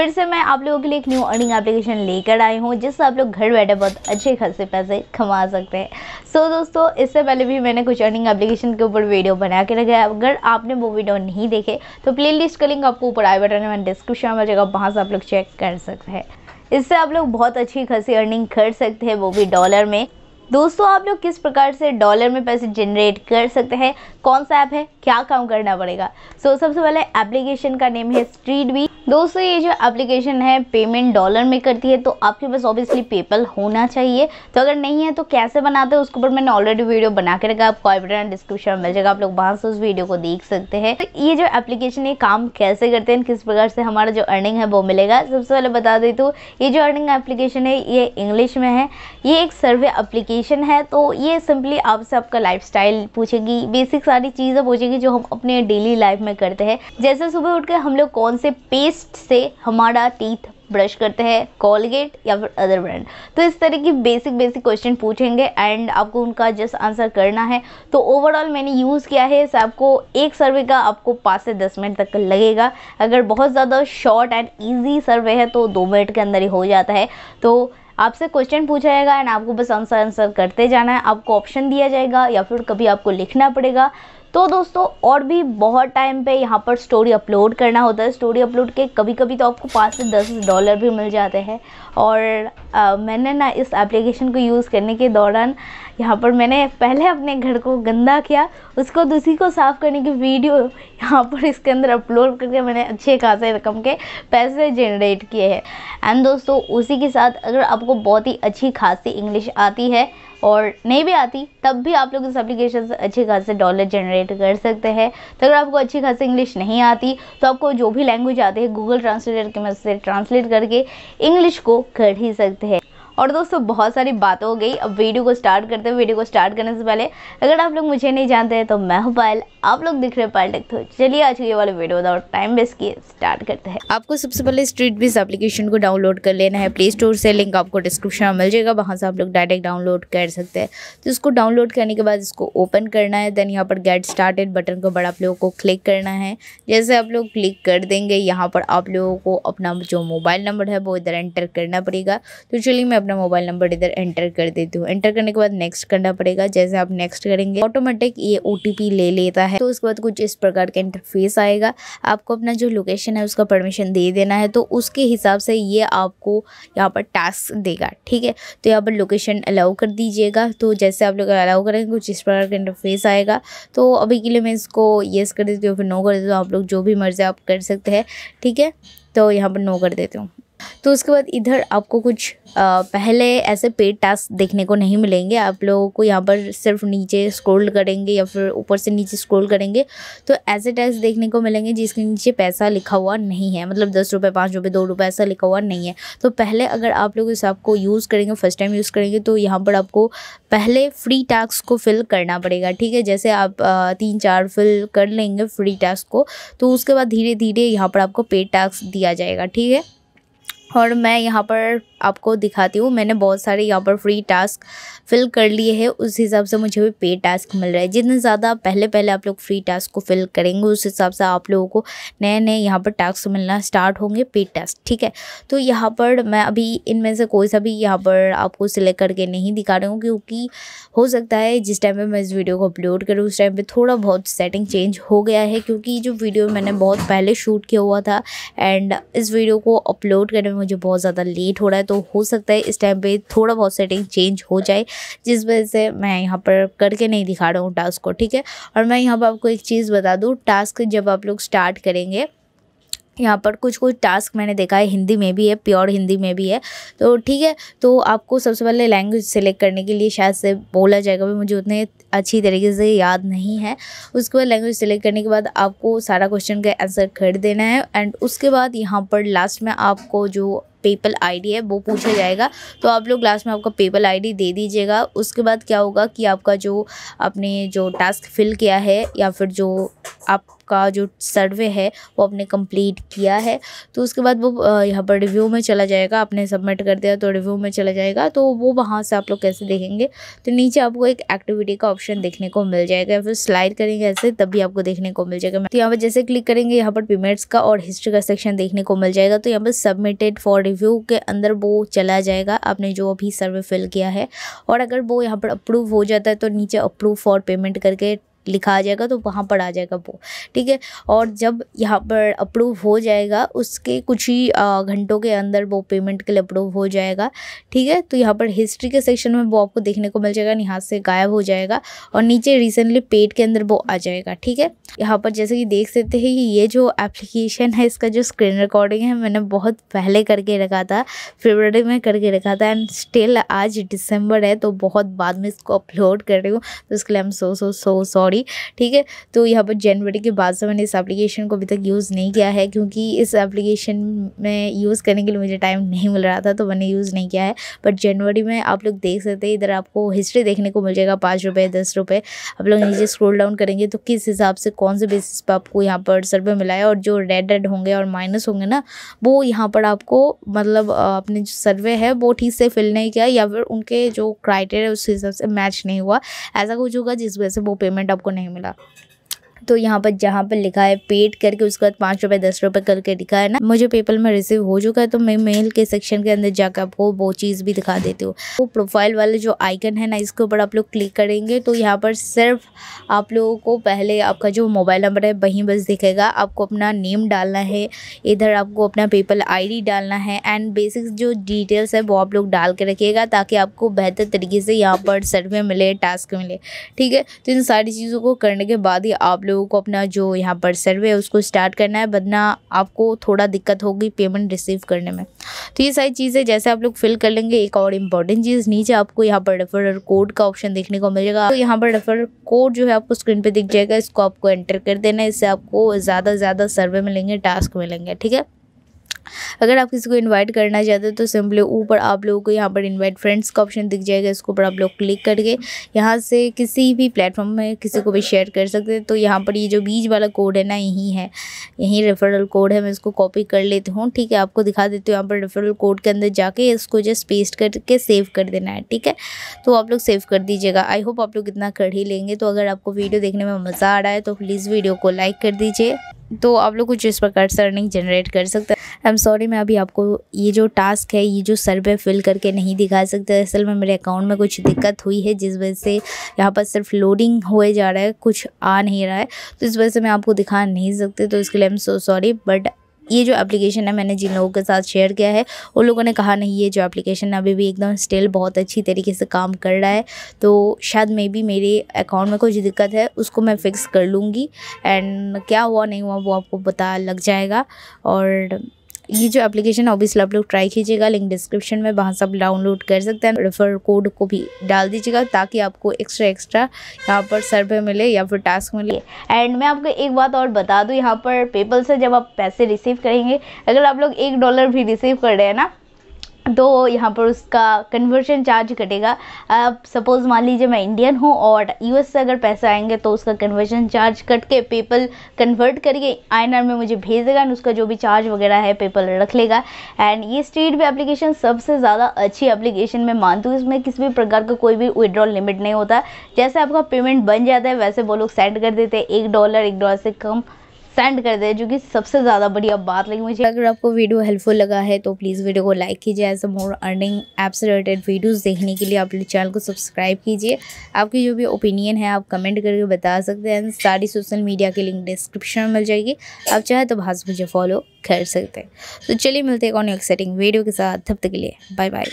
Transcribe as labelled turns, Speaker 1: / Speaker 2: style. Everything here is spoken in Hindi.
Speaker 1: फिर से मैं आप लोगों के लिए एक न्यू अर्निंग एप्लीकेशन लेकर आई हूँ जिससे आप लोग घर बैठे बहुत अच्छे खासे पैसे कमा सकते हैं सो so, दोस्तों इससे पहले भी मैंने कुछ अर्निंग एप्लीकेशन के ऊपर वीडियो बना के रखा है अगर आपने वो वीडियो नहीं देखे तो प्ले लिस्ट का लिंक आपको ऊपर आई बटन है डिस्क्रिप्शन में जगह वहाँ से आप लोग चेक कर सकते हैं इससे आप लोग बहुत अच्छी खासी अर्निंग कर सकते हैं वो भी डॉलर में दोस्तों आप लोग किस प्रकार से डॉलर में पैसे जनरेट कर सकते हैं कौन सा ऐप है क्या काम करना पड़ेगा सो so, सबसे पहले एप्लीकेशन का नेम है स्ट्रीट बी दोस्तों ये जो एप्लीकेशन है पेमेंट डॉलर में करती है तो आपके पास ऑब्वियसली पेपल होना चाहिए तो अगर नहीं है तो कैसे बनाते हैं उसके ऊपर मैंने ऑलरेडी वीडियो बना के रखा आपको डिस्क्रिप्शन में मिल जाएगा आप लोग वहाँ से उस वीडियो को देख सकते हैं तो ये जो एप्लीकेशन ये काम कैसे करते हैं किस प्रकार से हमारा जो अर्निंग है वो मिलेगा सबसे पहले बता दे तो ये जो अर्निंग एप्लीकेशन है ये इंग्लिश में है ये एक सर्वे एप्लीकेशन है तो ये सिंपली आपसे आपका लाइफ पूछेगी बेसिक सारी चीज़ें पूछेगी जो हम अपने डेली लाइफ में करते हैं जैसे सुबह उठ के हम लोग कौन से पेस्ट पेस्ट से हमारा टीथ ब्रश करते हैं कॉलगेट या फिर अदर ब्रांड तो इस तरह की बेसिक बेसिक क्वेश्चन पूछेंगे एंड आपको उनका जस्ट आंसर करना है तो ओवरऑल मैंने यूज़ किया है इस आपको एक सर्वे का आपको पाँच से दस मिनट तक लगेगा अगर बहुत ज़्यादा शॉर्ट एंड ईजी सर्वे है तो दो मिनट के अंदर ही हो जाता है तो आपसे क्वेश्चन पूछा जाएगा एंड आपको बस आंसर आंसर करते जाना है आपको ऑप्शन दिया जाएगा या फिर कभी आपको लिखना पड़ेगा तो दोस्तों और भी बहुत टाइम पे यहाँ पर स्टोरी अपलोड करना होता है स्टोरी अपलोड के कभी कभी तो आपको पाँच से दस डॉलर भी मिल जाते हैं और आ, मैंने ना इस एप्लीकेशन को यूज़ करने के दौरान यहाँ पर मैंने पहले अपने घर को गंदा किया उसको दूसरी को साफ़ करने की वीडियो यहाँ पर इसके अंदर अपलोड करके मैंने अच्छे खासे रकम के पैसे जनरेट किए हैं एंड दोस्तों उसी के साथ अगर आपको बहुत ही अच्छी खासी इंग्लिश आती है और नहीं भी आती तब भी आप लोग इस एप्लीकेशन से अच्छे खासे डॉलर जनरेट कर सकते हैं तो अगर आपको अच्छी खासी इंग्लिश नहीं आती तो आपको जो भी लैंग्वेज आती है गूगल ट्रांसलेटर की मदद से ट्रांसलेट करके इंग्लिश को कर ही सकते हैं और दोस्तों बहुत सारी बातें हो गई अब वीडियो को स्टार्ट करते हैं वीडियो को स्टार्ट करने से पहले अगर आप लोग मुझे नहीं जानते हैं तो मैं हूँ पायल आप लोग दिख रहे पायल तो चलिए आज ये वाले वीडियो और टाइम वेस्ट किए स्टार्ट करते हैं आपको सबसे पहले स्ट्रीट बीस एप्लीकेशन को डाउनलोड कर लेना है प्ले स्टोर से लिंक आपको डिस्क्रिप्शन में मिल जाएगा वहाँ से आप लोग डायरेक्ट डाउनलोड कर सकते हैं तो इसको डाउनलोड करने के बाद इसको ओपन करना है देन यहाँ पर गेट स्टार्टेड बटन को बड़ा आप लोगों को क्लिक करना है जैसे आप लोग क्लिक कर देंगे यहाँ पर आप लोगों को अपना जो मोबाइल नंबर है वो इधर एंटर करना पड़ेगा तो चलिए मैं अपना मोबाइल नंबर इधर एंटर कर देती हूँ एंटर करने के बाद नेक्स्ट करना पड़ेगा जैसे आप नेक्स्ट करेंगे ऑटोमेटिक ये ओ ले लेता है तो उसके बाद कुछ इस प्रकार का इंटरफेस आएगा आपको अपना जो लोकेशन है उसका परमिशन दे देना है तो उसके हिसाब से ये आपको यहाँ पर टास्क देगा ठीक है तो यहाँ पर लोकेशन अलाउ कर दीजिएगा तो जैसे आप लोग अलाउ करेंगे कुछ इस प्रकार का इंटरफेस आएगा तो अभी के लिए मैं इसको येस कर देती हूँ फिर नो कर देती हूँ आप लोग जो भी मर्ज़ी आप कर सकते हैं ठीक है तो यहाँ पर नो कर देती हूँ तो उसके बाद इधर आपको कुछ आ, पहले ऐसे पेड टास्क देखने को नहीं मिलेंगे आप लोगों को यहाँ पर सिर्फ नीचे स्क्रॉल करेंगे या फिर ऊपर से नीचे स्क्रॉल करेंगे तो ऐसे टास्क देखने को मिलेंगे जिसके नीचे पैसा लिखा हुआ नहीं है मतलब दस रुपये पाँच रुपये दो रुपये ऐसा लिखा हुआ नहीं है तो पहले अगर आप लोग इस ऐप को यूज़ करेंगे फर्स्ट टाइम यूज़ करेंगे तो यहाँ पर आपको पहले फ्री टास्क को फिल करना पड़ेगा ठीक है जैसे आप तीन चार फिल कर लेंगे फ्री टास्क को तो उसके बाद धीरे धीरे यहाँ पर आपको पेड टास्क दिया जाएगा ठीक है और मैं यहाँ पर आपको दिखाती हूँ मैंने बहुत सारे यहाँ पर फ्री टास्क फिल कर लिए हैं उस हिसाब से मुझे भी पेड टास्क मिल रहा है जितने ज़्यादा पहले पहले आप लोग फ्री टास्क को फिल करेंगे उस हिसाब से आप लोगों को नए नए यहाँ पर टास्क मिलना स्टार्ट होंगे पेड टास्क ठीक है तो यहाँ पर मैं अभी इनमें से कोई सा भी यहाँ पर आपको सिलेक्ट करके नहीं दिखा रही हूँ क्योंकि हो सकता है जिस टाइम पर मैं इस वीडियो को अपलोड करूँ उस टाइम पर थोड़ा बहुत सेटिंग चेंज हो गया है क्योंकि जो वीडियो मैंने बहुत पहले शूट किया हुआ था एंड इस वीडियो को अपलोड करने में मुझे बहुत ज़्यादा लेट हो रहा है तो हो सकता है इस टाइम पे थोड़ा बहुत सेटिंग चेंज हो जाए जिस वजह से मैं यहाँ पर करके नहीं दिखा रहा हूँ टास्क को ठीक है और मैं यहाँ पर आपको एक चीज़ बता दूँ टास्क जब आप लोग स्टार्ट करेंगे यहाँ पर कुछ कुछ टास्क मैंने देखा है हिंदी में भी है प्योर हिंदी में भी है तो ठीक है तो आपको सबसे पहले लैंग्वेज सेलेक्ट करने के लिए शायद से बोला जाएगा भी मुझे उतने अच्छी तरीके से याद नहीं है उसके बाद लैंग्वेज सेलेक्ट करने के बाद आपको सारा क्वेश्चन का आंसर कर देना है एंड उसके बाद यहाँ पर लास्ट में आपको जो पेपल आईडी है वो पूछा जाएगा तो आप लोग लास्ट में आपका पेपल आईडी दे दीजिएगा उसके बाद क्या होगा कि आपका जो आपने जो टास्क फिल किया है या फिर जो आप का जो सर्वे है वो आपने कंप्लीट किया है तो उसके बाद वो यहाँ पर रिव्यू में चला जाएगा आपने सबमिट कर दिया तो रिव्यू में चला जाएगा तो वो वहाँ से आप लोग कैसे देखेंगे तो नीचे आपको एक एक्टिविटी का ऑप्शन देखने को मिल जाएगा या फिर स्लाइड करेंगे ऐसे तब भी आपको देखने को मिल जाएगा तो यहाँ पर जैसे क्लिक करेंगे यहाँ पर पेमेंट्स का और हिस्ट्री का सेक्शन देखने को मिल जाएगा तो यहाँ पर सबमिटेड फॉर रिव्यू के अंदर वो चला जाएगा आपने जो अभी सर्वे फिल किया है और अगर वो यहाँ पर अप्रूव हो जाता है तो नीचे अप्रूव फॉर पेमेंट करके लिखा आ जाएगा तो वहाँ पर आ जाएगा वो ठीक है और जब यहाँ पर अप्रूव हो जाएगा उसके कुछ ही घंटों के अंदर वो पेमेंट के लिए अप्रूव हो जाएगा ठीक है तो यहाँ पर हिस्ट्री के सेक्शन में वो आपको देखने को मिल जाएगा यहाँ से गायब हो जाएगा और नीचे रिसेंटली पेड के अंदर वो आ जाएगा ठीक है यहाँ पर जैसे कि देख सकते हैं कि ये जो एप्लीकेशन है इसका जो स्क्रीन रिकॉर्डिंग है मैंने बहुत पहले करके रखा था फेबररी में करके रखा था एंड स्टिल आज दिसंबर है तो बहुत बाद में इसको अपलोड कर रही हूँ तो इसके लिए हम सो सो सो सॉरी सॉरी ठीक है तो यहाँ पर जनवरी के बाद से मैंने इस एप्लीकेशन को अभी तक यूज़ नहीं किया है क्योंकि इस एप्लीकेशन में यूज़ करने के लिए मुझे टाइम नहीं मिल रहा था तो मैंने यूज़ नहीं किया है बट जनवरी में आप लोग देख सकते हैं इधर आपको हिस्ट्री देखने को मिल जाएगा पाँच रुपये दस रुपये आप लोग नीचे स्क्रोल डाउन करेंगे तो किस हिसाब से कौन से बेसिस पर आपको यहाँ पर सर्वे मिला है और जो रेड रेड होंगे और माइनस होंगे ना वो यहाँ पर आपको मतलब अपने जो सर्वे है वो ठीक से फिल नहीं किया या फिर उनके जो क्राइटेरिया उस हिसाब से मैच नहीं हुआ ऐसा कुछ होगा जिस वजह से वो पेमेंट आपको सबको नहीं मिला तो यहाँ पर जहाँ पर लिखा है पेड करके उसके बाद पाँच रुपये दस रुपये करके लिखा है ना मुझे पेपर में रिसीव हो चुका है तो मैं मेल के सेक्शन के अंदर जाकर आपको वो चीज़ भी दिखा देती हूँ वो प्रोफाइल वाले जो आइकन है ना इसके ऊपर आप लोग क्लिक करेंगे तो यहाँ पर सिर्फ आप लोगों को पहले आपका जो मोबाइल नंबर है वहीं बस दिखेगा आपको अपना नेम डालना है इधर आपको अपना पेपर आई डालना है एंड बेसिक जो डिटेल्स है वो आप लोग डाल के रखिएगा ताकि आपको बेहतर तरीके से यहाँ पर सर्वे मिले टास्क मिले ठीक है तो इन सारी चीज़ों को करने के बाद ही आप लोग लोगों को अपना जो यहाँ पर सर्वे है उसको स्टार्ट करना है वरना आपको थोड़ा दिक्कत होगी पेमेंट रिसीव करने में तो ये सारी चीज़ें जैसे आप लोग फिल कर लेंगे एक और इम्पॉर्टेंट चीज़ नीचे आपको यहाँ पर रेफर कोड का ऑप्शन देखने को मिलेगा तो यहाँ पर रेफर कोड जो है आपको स्क्रीन पर दिख जाएगा इसको आपको एंटर कर देना है इससे आपको ज़्यादा से ज़्यादा सर्वे मिलेंगे टास्क मिलेंगे ठीक है अगर आप किसी को इनवाइट करना चाहते हो तो सिंपली ऊपर आप लोगों को यहाँ पर इनवाइट फ्रेंड्स का ऑप्शन दिख जाएगा इसके ऊपर आप लोग क्लिक करके यहाँ से किसी भी प्लेटफॉर्म में किसी को भी शेयर कर सकते हैं तो यहाँ पर ये जो बीज वाला कोड है ना यहीं है यहीं रेफरल कोड है मैं इसको कॉपी कर लेती हूँ ठीक है आपको दिखा देती हूँ यहाँ पर रेफरल कोड के अंदर जाके इसको जस्ट पेस्ट करके सेव कर देना है ठीक है तो आप लोग सेव कर दीजिएगा आई होप आप लोग इतना कर ही लेंगे तो अगर आपको वीडियो देखने में मज़ा आ रहा है तो प्लीज़ वीडियो को लाइक कर दीजिए तो आप लोग कुछ इस प्रकार से अर्निंग जनरेट कर सकते हैं आई एम सॉरी मैं अभी आपको ये जो टास्क है ये जो सर्वे फिल करके नहीं दिखा सकते असल में मेरे अकाउंट में कुछ दिक्कत हुई है जिस वजह से यहाँ पर सिर्फ लोडिंग होए जा रहा है कुछ आ नहीं रहा है तो इस वजह से मैं आपको दिखा नहीं सकती तो इसके लिए I am so sorry but ये जो एप्लीकेशन है मैंने जिन लोगों के साथ शेयर किया है उन लोगों ने कहा नहीं ये जो एप्लीकेशन अभी भी एकदम स्टिल बहुत अच्छी तरीके से काम कर रहा है तो शायद मे बी मेरे अकाउंट में कुछ दिक्कत है उसको मैं फ़िक्स कर लूँगी एंड क्या हुआ नहीं हुआ वो आपको पता लग जाएगा और ये जो एप्लीकेशन ऑब्वियसली आप लोग ट्राई कीजिएगा लिंक डिस्क्रिप्शन में वहाँ से आप डाउनलोड कर सकते हैं रेफर कोड को भी डाल दीजिएगा ताकि आपको एक्स्ट्रा एक्स्ट्रा यहाँ पर सर्वे मिले या फिर टास्क मिले एंड मैं आपको एक बात और बता दूँ यहाँ पर पेपल से जब आप पैसे रिसीव करेंगे अगर आप लोग एक डॉलर भी रिसीव कर रहे हैं ना तो यहाँ पर उसका कन्वर्शन चार्ज कटेगा आप सपोज़ मान लीजिए मैं इंडियन हूँ और यूएस से अगर पैसे आएंगे तो उसका कन्वर्शन चार्ज कट के पेपल कन्वर्ट करके आई में मुझे भेज देगा एंड उसका जो भी चार्ज वगैरह है पेपल रख लेगा एंड ये स्टेट भी एप्लीकेशन सबसे ज़्यादा अच्छी एप्लीकेशन मैं मानती हूँ इसमें किसी भी प्रकार का कोई भी विड्रॉल लिमिट नहीं होता जैसे आपका पेमेंट बन जाता है वैसे वो लोग सेंड कर देते हैं एक डॉलर एक डॉलर से कम सेंड कर दे जो कि सबसे ज़्यादा बढ़िया बात लगी मुझे अगर आपको वीडियो हेल्पफुल लगा है तो प्लीज़ वीडियो को लाइक कीजिए as a more earning app से रिलेटेड वीडियोज़ देखने के लिए आप चैनल को सब्सक्राइब कीजिए आपकी जो भी ओपिनियन है आप कमेंट करके बता सकते हैं सारी सोशल मीडिया की लिंक डिस्क्रिप्शन में मिल जाएगी आप चाहे तो भाज मुझे फॉलो कर सकते हैं तो चलिए मिलते हैं एक्साइटिंग वीडियो के साथ तब तक के लिए बाय बाय